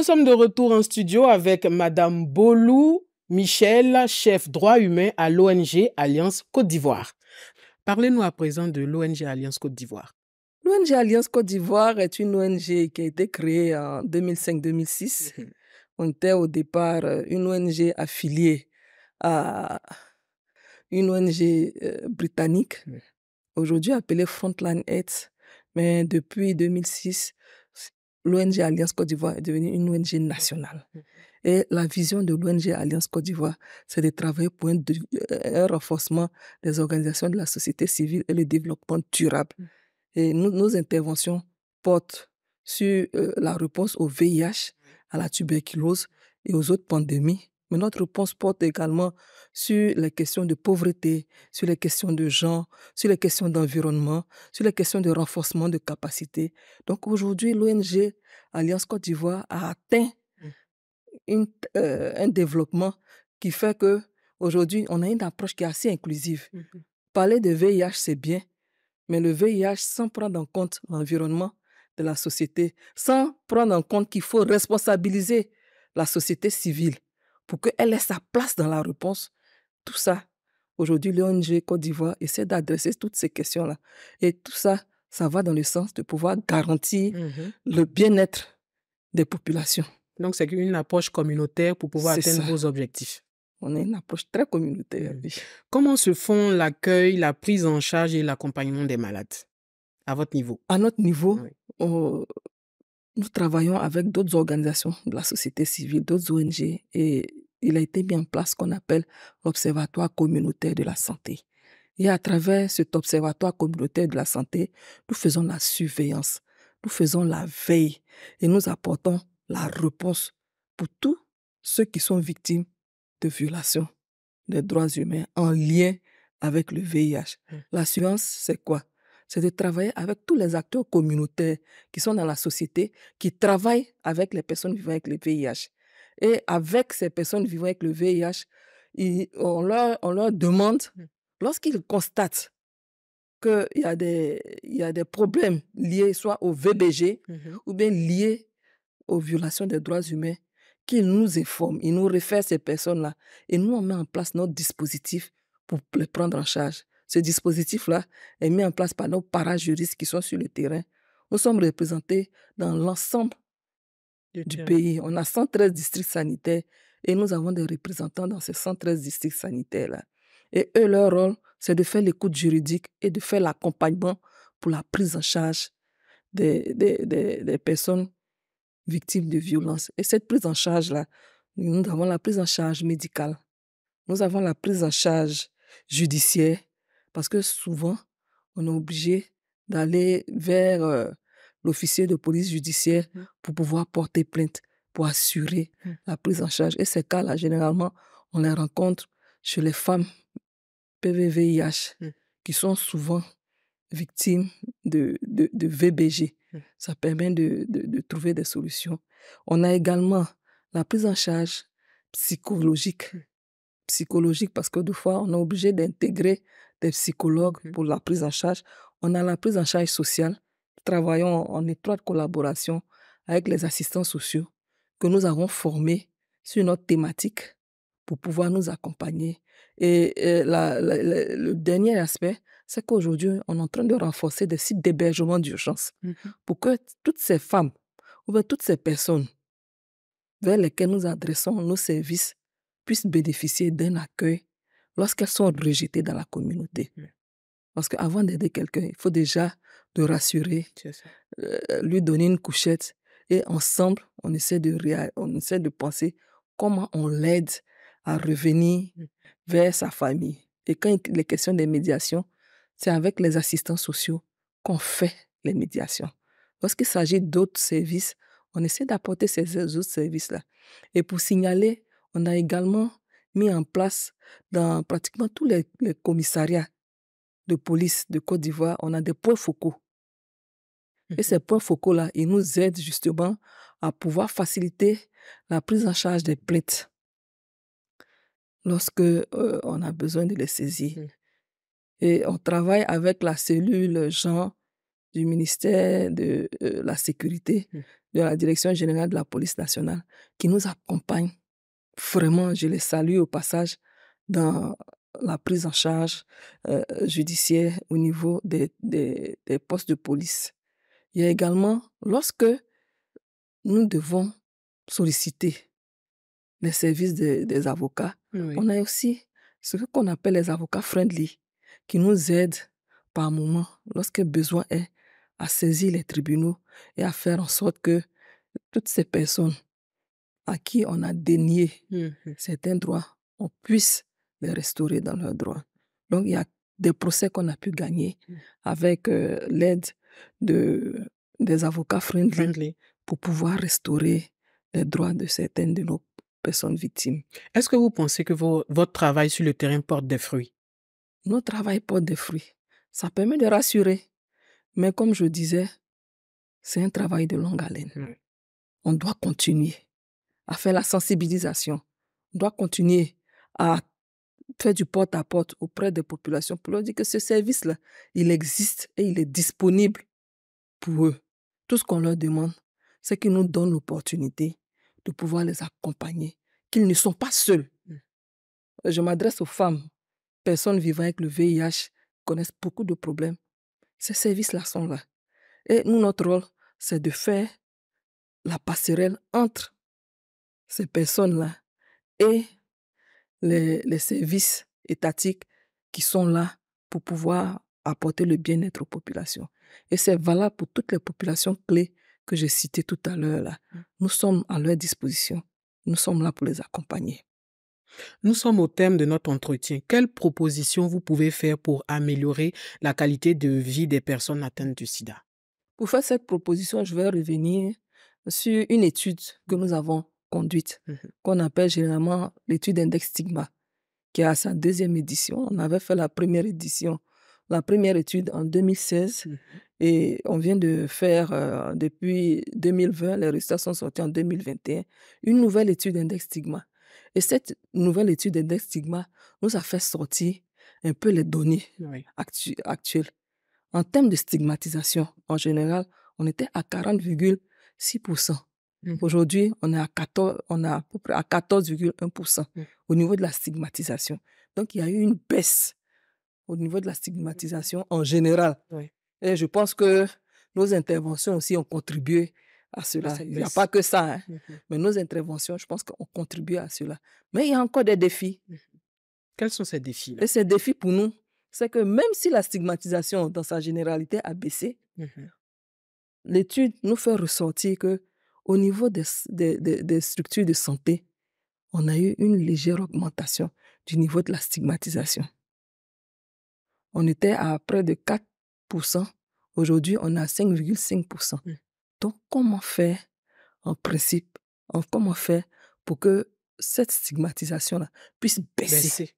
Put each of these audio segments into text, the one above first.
Nous sommes de retour en studio avec Madame Bolou Michel, chef droit humain à l'ONG Alliance Côte d'Ivoire. Parlez-nous à présent de l'ONG Alliance Côte d'Ivoire. L'ONG Alliance Côte d'Ivoire est une ONG qui a été créée en 2005-2006. On était au départ euh, une ONG affiliée à une ONG euh, britannique, aujourd'hui appelée Frontline Aid. Mais depuis 2006, l'ONG Alliance Côte d'Ivoire est devenue une ONG nationale. Mm-hmm. Et la vision de l'ONG Alliance Côte d'Ivoire, c'est de travailler pour euh, un, renforcement des organisations de la société civile et le développement durable. Mm. Et nos interventions portent sur euh, la réponse au VIH, à la tuberculose et aux autres pandémies mais notre réponse porte également sur les questions de pauvreté, sur les questions de genre, sur les questions d'environnement, sur les questions de renforcement de capacité. Donc aujourd'hui, l'ONG Alliance Côte d'Ivoire a atteint mmh. euh, un développement qui fait que aujourd'hui, on a une approche qui est assez inclusive. Mmh Parler de VIH, c'est bien, mais le VIH, sans prendre en compte l'environnement de la société, sans prendre en compte qu'il faut responsabiliser la société civile pour qu'elle ait sa place dans la réponse. Tout ça, aujourd'hui, l'ONG Côte d'Ivoire essaie d'adresser toutes ces questions-là. Et tout ça, ça va dans le sens de pouvoir garantir mhm. le bien-être des populations. Donc, c'est une approche communautaire pour pouvoir atteindre vos objectifs. On a une approche très communautaire. Mhm. Comment se font l'accueil, la prise en charge et l'accompagnement des malades à votre niveau À notre niveau, oh, nous travaillons avec d'autres organisations de la société civile, d'autres ONG, et il a été mis en place ce qu'on appelle l'Observatoire communautaire de la santé. Et à travers cet Observatoire communautaire de la santé, nous faisons la surveillance, nous faisons la veille et nous apportons la réponse pour tous ceux qui sont victimes de violations des droits humains en lien avec le VIH. Mmh. La surveillance, c'est quoi c'est de travailler avec tous les acteurs communautaires qui sont dans la société, qui travaillent avec les personnes vivant avec le VIH. Et avec ces personnes vivant avec le VIH, on, leur, on leur demande, mmh. lorsqu'ils constatent qu'il y, a des, y a des problèmes liés soit au VBG mmh ou bien liés aux violations des droits humains, qu'ils nous informent, ils nous réfèrent ces personnes-là. Et nous, on met en place notre dispositif pour les prendre en charge. Ce dispositif-là est mis en place par nos parajuristes qui sont sur le terrain. Nous sommes représentés dans l'ensemble du, pays. On a 113 districts sanitaires et nous avons des représentants dans ces 113 districts sanitaires-là. Et eux, leur rôle, c'est de faire l'écoute juridique et de faire l'accompagnement pour la prise en charge des, des personnes victimes de violences. Et cette prise en charge-là, nous avons la prise en charge médicale, nous avons la prise en charge judiciaire, parce que souvent, on est obligé d'aller vers l'officier de police judiciaire mmh. pour pouvoir porter plainte, pour assurer mmh. la prise en charge. Et ces cas-là, généralement, on les rencontre chez les femmes PVVIH, mmh. qui sont souvent victimes de, de, VBG. Ça permet de, de, trouver des solutions. On a également la prise en charge psychologique. Psychologique parce que des fois, on est obligé d'intégrer des psychologues mmh. pour la prise en charge. On a la prise en charge sociale. Travaillons en étroite collaboration avec les assistants sociaux que nous avons formés sur notre thématique pour pouvoir nous accompagner. Et, le dernier aspect, c'est qu'aujourd'hui, on est en train de renforcer des sites d'hébergement d'urgence mmh pour que toutes ces femmes ou toutes ces personnes vers lesquelles nous adressons nos services puissent bénéficier d'un accueil lorsqu'elles sont rejetées dans la communauté. Parce qu'avant d'aider quelqu'un, il faut déjà le rassurer, euh, lui donner une couchette. Et ensemble, on essaie de, on essaie de penser comment on l'aide à revenir vers sa famille. Et quand il est question des médiations, c'est avec les assistants sociaux qu'on fait les médiations. Lorsqu'il s'agit d'autres services, on essaie d'apporter ces autres services-là. Et pour signaler, on a également mis en place dans pratiquement tous les, commissariats de police de Côte d'Ivoire. On a des points focaux. Et mhm. ces points focaux-là, ils nous aident justement à pouvoir faciliter la prise en charge des plaintes lorsque euh, on a besoin de les saisir. Mhm. Et on travaille avec la cellule Jean du ministère de euh, la Sécurité, mhm. de la Direction générale de la Police nationale, qui nous accompagne Vraiment, je les salue au passage dans la prise en charge euh, judiciaire au niveau des, des, postes de police. Il y a également, lorsque nous devons solliciter les services des avocats, on a aussi ce qu'on appelle les avocats friendly, qui nous aident par moment, lorsque besoin est, à saisir les tribunaux et à faire en sorte que toutes ces personnes à qui on a dénié mmh certains droits, on puisse les restaurer dans leurs droits. Donc, il y a des procès qu'on a pu gagner mmh. avec euh, l'aide de, des avocats friendly, pour pouvoir restaurer les droits de certaines de nos personnes victimes. Est-ce que vous pensez que votre travail sur le terrain porte des fruits Notre travail porte des fruits. Ça permet de rassurer. Mais comme je disais, c'est un travail de longue haleine. Mmh. On doit continuer à faire la sensibilisation. On doit continuer à faire du porte-à-porte -porte auprès des populations pour leur dire que ce service-là, il existe et il est disponible pour eux. Tout ce qu'on leur demande, c'est qu'ils nous donnent l'opportunité de pouvoir les accompagner, qu'ils ne sont pas seuls. Mm. Je m'adresse aux femmes, personnes vivant avec le VIH, connaissent beaucoup de problèmes. Ces services-là sont là. Et nous, notre rôle, c'est de faire la passerelle entre ces personnes-là et les, services étatiques qui sont là pour pouvoir apporter le bien-être aux populations. Et c'est valable pour toutes les populations clés que j'ai citées tout à l'heure. là. Mm. Nous sommes à leur disposition. Nous sommes là pour les accompagner. Nous sommes au thème de notre entretien. Quelles propositions vous pouvez faire pour améliorer la qualité de vie des personnes atteintes du sida Pour faire cette proposition, je vais revenir sur une étude que nous avons conduite, mmh qu'on appelle généralement l'étude index stigma, qui est à sa deuxième édition. On avait fait la première édition, la première étude en 2016, mmh et on vient de faire, euh, depuis 2020, les résultats sont sortis en 2021, une nouvelle étude index stigma. Et cette nouvelle étude index stigma nous a fait sortir un peu les données actuelles. En termes de stigmatisation, en général, on était à 40,6%. Aujourd'hui, on est à 14, on a à peu près à 14,1% mm. au niveau de la stigmatisation. Donc, il y a eu une baisse au niveau de la stigmatisation en général. Et je pense que nos interventions aussi ont contribué à cela. Il n'y a pas que ça, hein, mm-hmm. mais nos interventions, je pense qu'on contribue à cela. Mais il y a encore des défis. Mm-hmm. Quels sont ces défis -là? Et ces défis pour nous, c'est que même si la stigmatisation dans sa généralité a baissé, mm-hmm. l'étude nous fait ressortir que au niveau des, structures de santé, on a eu une légère augmentation du niveau de la stigmatisation. On était à près de 4%. Aujourd'hui, on est à 5,5%. Mmh. Donc, comment faire en principe, comment faire pour que cette stigmatisation-là puisse baisser.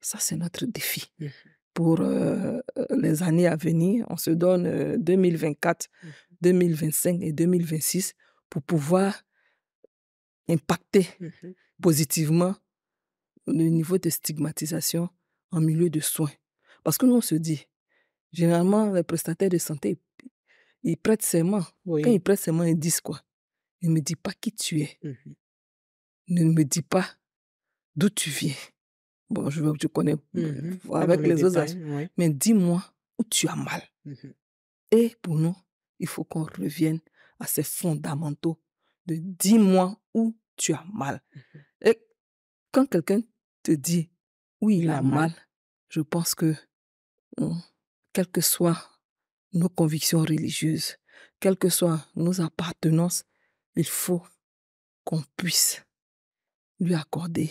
Ça, c'est notre défi. Mmh. Pour euh, euh, les années à venir, on se donne 2024, euh, 2025 mmh. et 2026 pour pouvoir impacter mmh positivement le niveau de stigmatisation en milieu de soins. Parce que nous, on se dit, généralement, les prestataires de santé, ils prêtent ses mains. Quand ils prêtent mains, ils disent quoi Ne me dis pas qui tu es. Mmh ne me dis pas d'où tu viens. Bon, je veux que tu connais mmh euh, avec les, autres Mais dis-moi où tu as mal. Et pour nous, il faut qu'on revienne à fondamentaux de dis-moi où tu as mal. Mmh Et quand quelqu'un te dit où il, a, mal, je pense que, quelles que soient nos convictions religieuses, quelles que soient nos appartenances, il faut qu'on puisse lui accorder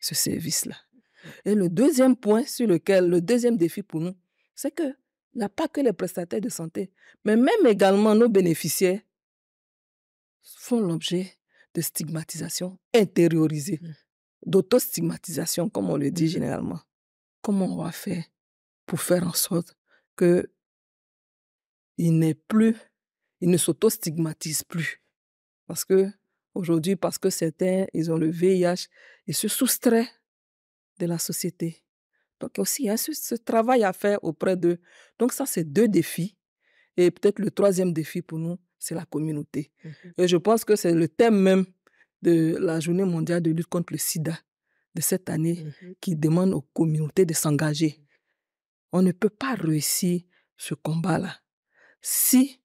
ce service-là. Mmh. Et le deuxième point sur lequel, le deuxième défi pour nous, c'est que il n'y pas que les prestataires de santé, mais même également nos bénéficiaires font l'objet de stigmatisation intériorisée, dauto mmh. d'autostigmatisation, comme on le dit mmh. généralement. Comment on va faire pour faire en sorte que il n'est plus, il ne sauto stigmatisent plus. Parce que aujourd'hui, parce que certains, ils ont le VIH, ils se soustraient de la société. Donc aussi, il y a ce, ce travail à faire auprès d'eux. Donc ça, c'est deux défis. Et peut-être le troisième défi pour nous, c'est la communauté. Mhm. Et je pense que c'est le thème même de la journée mondiale de lutte contre le sida de cette année mhm. qui demande aux communautés de s'engager. On ne peut pas réussir ce combat-là si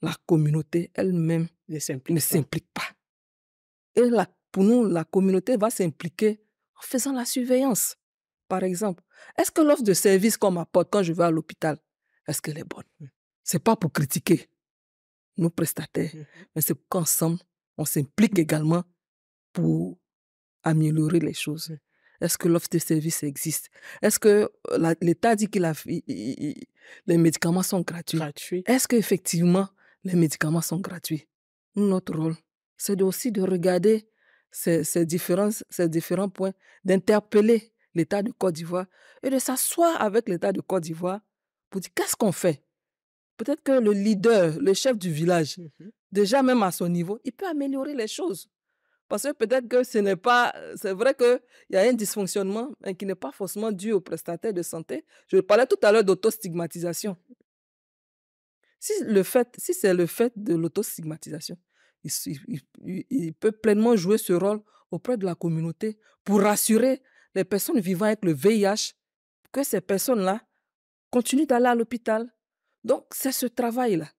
la communauté elle-même ne s'implique pas. Et là pour nous, la communauté va s'impliquer en faisant la surveillance. Par exemple, est-ce que l'offre de service qu'on m'apporte quand je vais à l'hôpital, est-ce qu'elle est bonne mm. C'est pas pour critiquer nos prestataires, mmh mais c'est qu'ensemble, on s'implique également pour améliorer les choses. Mmh. Est-ce que l'offre de service existe Est-ce que euh, l'État dit que les médicaments sont gratuits Est-ce qu'effectivement les médicaments sont gratuits Notre rôle, c'est aussi de regarder ces, ces, ces différents points, d'interpeller l'État de Côte d'Ivoire et de s'asseoir avec l'État de Côte d'Ivoire pour dire qu'est-ce qu'on fait peut-être que le leader, le chef du village, mmh déjà même à son niveau, il peut améliorer les choses. Parce que peut-être que ce n'est pas, euh, c'est vrai qu'il y a un dysfonctionnement qui n'est pas forcément dû aux prestataires de santé. Je parlais tout à l'heure d'autostigmatisation. Si, le fait, si c'est le fait de l'autostigmatisation, il, il, peut pleinement jouer ce rôle auprès de la communauté pour rassurer les personnes vivant avec le VIH que ces personnes-là continuent d'aller à l'hôpital, donc, c'est ce travail-là.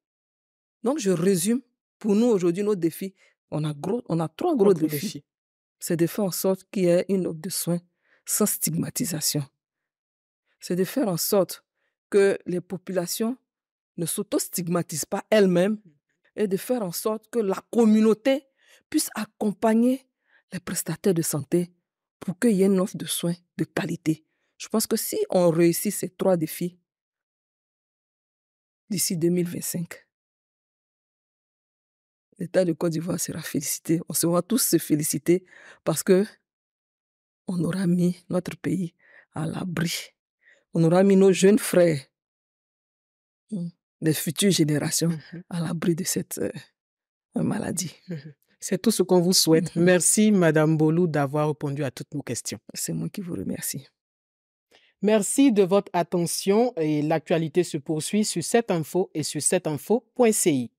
Donc, je résume, pour nous aujourd'hui, nos défis, on a, gros, on a trois gros défis. défis. C'est de faire en sorte qu'il y ait une offre de soins sans stigmatisation. C'est de faire en sorte que les populations ne s'auto-stigmatisent pas elles-mêmes mm-hmm. et de faire en sorte que la communauté puisse accompagner les prestataires de santé pour qu'il y ait une offre de soins de qualité. Je pense que si on réussit ces trois défis, d'ici 2025. L'État de Côte d'Ivoire sera félicité. On se voit tous se féliciter parce que on aura mis notre pays à l'abri. On aura mis nos jeunes frères, les mmh. futures générations, mmh à l'abri de cette euh, maladie. Mmh C'est tout ce qu'on vous souhaite. Merci, Madame Bolou, d'avoir répondu à toutes nos questions. C'est moi qui vous remercie. Merci de votre attention et l'actualité se poursuit sur cette info et sur cette info.ci.